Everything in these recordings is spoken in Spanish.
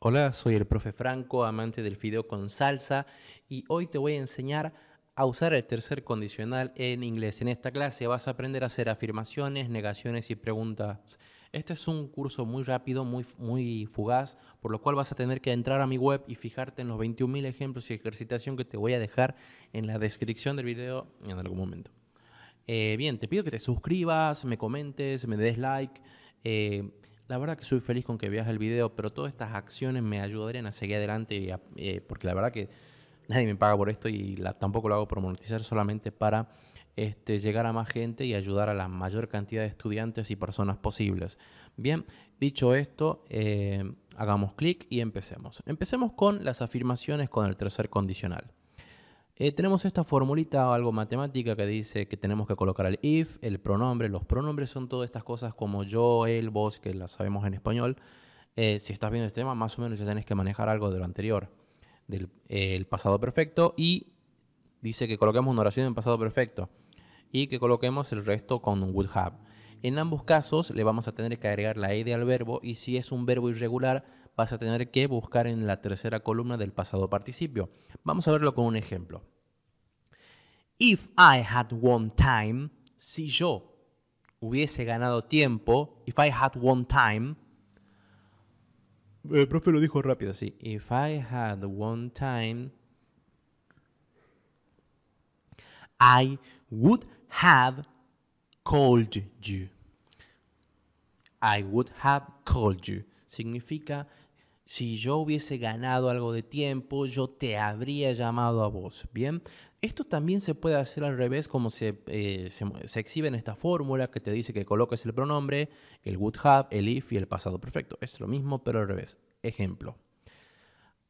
Hola, soy el profe Franco, amante del fideo con salsa, y hoy te voy a enseñar a usar el tercer condicional en inglés. En esta clase vas a aprender a hacer afirmaciones, negaciones y preguntas. Este es un curso muy rápido, muy, muy fugaz, por lo cual vas a tener que entrar a mi web y fijarte en los 21.000 ejemplos y ejercitación que te voy a dejar en la descripción del video en algún momento. Eh, bien, te pido que te suscribas, me comentes, me des like. Eh, la verdad que soy feliz con que veas el video, pero todas estas acciones me ayudarían a seguir adelante, eh, porque la verdad que nadie me paga por esto y tampoco lo hago por monetizar, solamente para este, llegar a más gente y ayudar a la mayor cantidad de estudiantes y personas posibles. Bien, dicho esto, eh, hagamos clic y empecemos. Empecemos con las afirmaciones con el tercer condicional. Eh, tenemos esta formulita o algo matemática que dice que tenemos que colocar el if, el pronombre. Los pronombres son todas estas cosas como yo, él, vos, que las sabemos en español. Eh, si estás viendo este tema, más o menos ya tenés que manejar algo de lo anterior, del eh, el pasado perfecto. Y dice que coloquemos una oración en pasado perfecto y que coloquemos el resto con un would have. En ambos casos le vamos a tener que agregar la ed al verbo y si es un verbo irregular vas a tener que buscar en la tercera columna del pasado participio. Vamos a verlo con un ejemplo. If I had one time, si yo hubiese ganado tiempo, if I had one time, el profe lo dijo rápido así, if I had one time, I would have called you. I would have called you. Significa si yo hubiese ganado algo de tiempo, yo te habría llamado a vos. Bien, esto también se puede hacer al revés, como se, eh, exhibe en esta fórmula que te dice que coloques el pronombre, el would have, el if y el pasado perfecto. Es lo mismo, pero al revés. Ejemplo: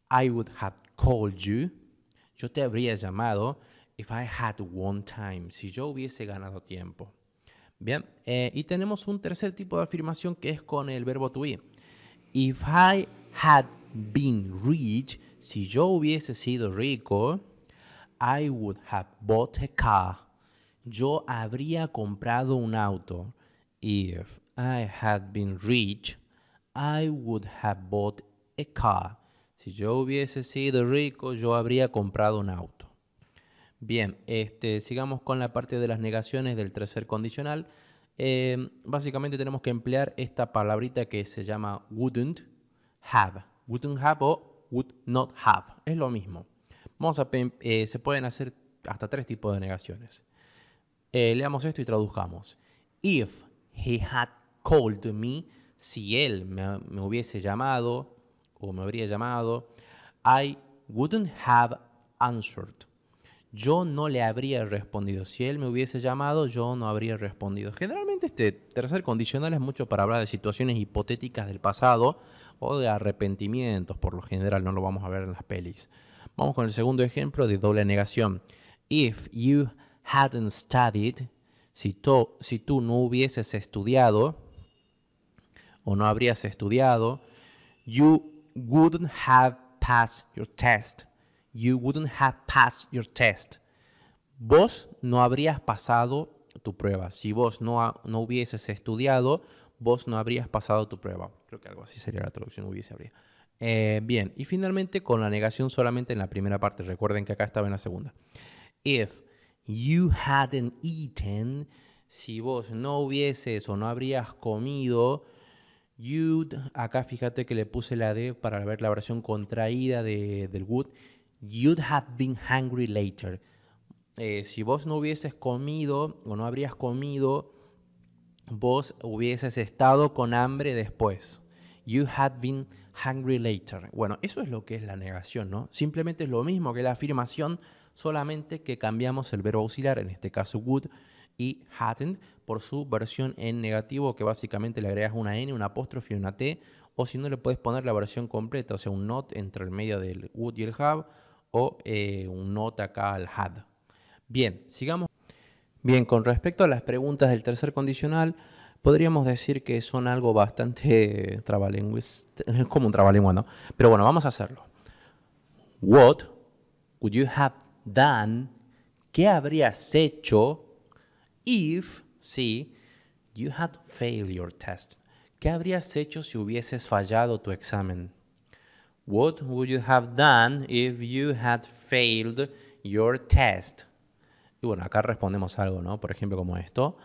I would have called you. Yo te habría llamado if I had one time. Si yo hubiese ganado tiempo. Bien, eh, y tenemos un tercer tipo de afirmación que es con el verbo to be. If I had been rich, si yo hubiese sido rico, I would have bought a car. Yo habría comprado un auto. If I had been rich, I would have bought a car. Si yo hubiese sido rico, yo habría comprado un auto. Bien, este, sigamos con la parte de las negaciones del tercer condicional. Eh, básicamente tenemos que emplear esta palabrita que se llama wouldn't, have. Wouldn't have o would not have. Es lo mismo. Eh, se pueden hacer hasta tres tipos de negaciones. Eh, leamos esto y traduzcamos. If he had called me, si él me hubiese llamado o me habría llamado, I wouldn't have answered yo no le habría respondido. Si él me hubiese llamado, yo no habría respondido. Generalmente este tercer condicional es mucho para hablar de situaciones hipotéticas del pasado o de arrepentimientos, por lo general no lo vamos a ver en las pelis. Vamos con el segundo ejemplo de doble negación. If you hadn't studied, si, tú no hubieses estudiado o no habrías estudiado, you wouldn't have passed your test you wouldn't have passed your test. Vos no habrías pasado tu prueba. Si vos no, no hubieses estudiado, vos no habrías pasado tu prueba. Creo que algo así sería la traducción, hubiese habría. Eh, bien, y finalmente con la negación solamente en la primera parte. Recuerden que acá estaba en la segunda. If you hadn't eaten, si vos no hubieses o no habrías comido, you'd, acá fíjate que le puse la D para ver la versión contraída de, del would, You'd have been hungry later. Eh, si vos no hubieses comido o no habrías comido, vos hubieses estado con hambre después. You had been hungry later. Bueno, eso es lo que es la negación, ¿no? Simplemente es lo mismo que la afirmación, solamente que cambiamos el verbo auxiliar, en este caso would y hadn't, por su versión en negativo, que básicamente le agregas una N, una apóstrofe y una T, o si no le puedes poner la versión completa, o sea, un not entre el medio del would y el have, o eh, un nota acá al had. Bien, sigamos. Bien, con respecto a las preguntas del tercer condicional, podríamos decir que son algo bastante trabalengües, como un trabalengua, ¿no? Pero bueno, vamos a hacerlo. What would you have done? ¿Qué habrías hecho if, si, you had failed your test? ¿Qué habrías hecho si hubieses fallado tu examen? What would you have done if you had failed your test? Y bueno, acá respondemos algo, ¿no? Por ejemplo, como esto.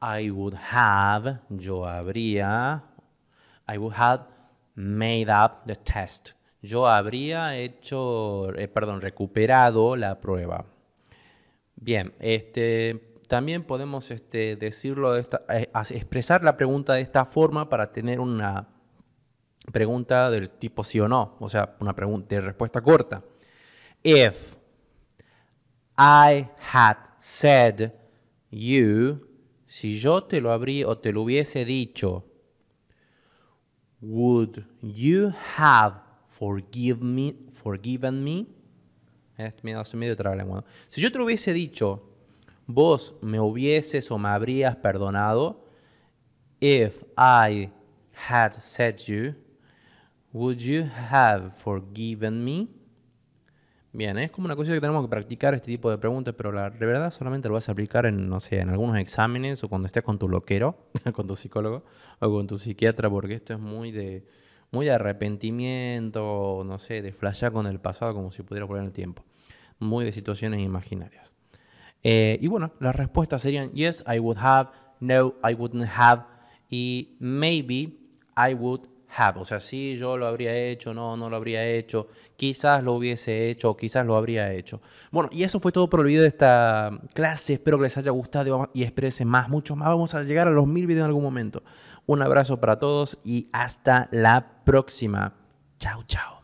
I would have, yo habría, I would have made up the test. Yo habría hecho, eh, perdón, recuperado la prueba. Bien, este, también podemos este, decirlo, de esta, eh, expresar la pregunta de esta forma para tener una pregunta del tipo sí o no, o sea, una pregunta de respuesta corta. If I had said you, si yo te lo habría o te lo hubiese dicho, would you have forgive me, forgiven me? Eh, medio traba Si yo te lo hubiese dicho, vos me hubieses o me habrías perdonado, if I had said you, Would you have forgiven me? Bien, es como una cosa que tenemos que practicar este tipo de preguntas, pero la de verdad solamente lo vas a aplicar en, no sé, en algunos exámenes o cuando estés con tu loquero, con tu psicólogo o con tu psiquiatra, porque esto es muy de, muy arrepentimiento, no sé, de flashear con el pasado como si pudiera volver en el tiempo. Muy de situaciones imaginarias. Eh, y bueno, las respuestas serían yes, I would have, no, I wouldn't have, y maybe I would o sea, sí, yo lo habría hecho, no, no lo habría hecho, quizás lo hubiese hecho, quizás lo habría hecho. Bueno, y eso fue todo por el video de esta clase, espero que les haya gustado y expresen más, mucho más, vamos a llegar a los mil videos en algún momento. Un abrazo para todos y hasta la próxima. Chao, chao.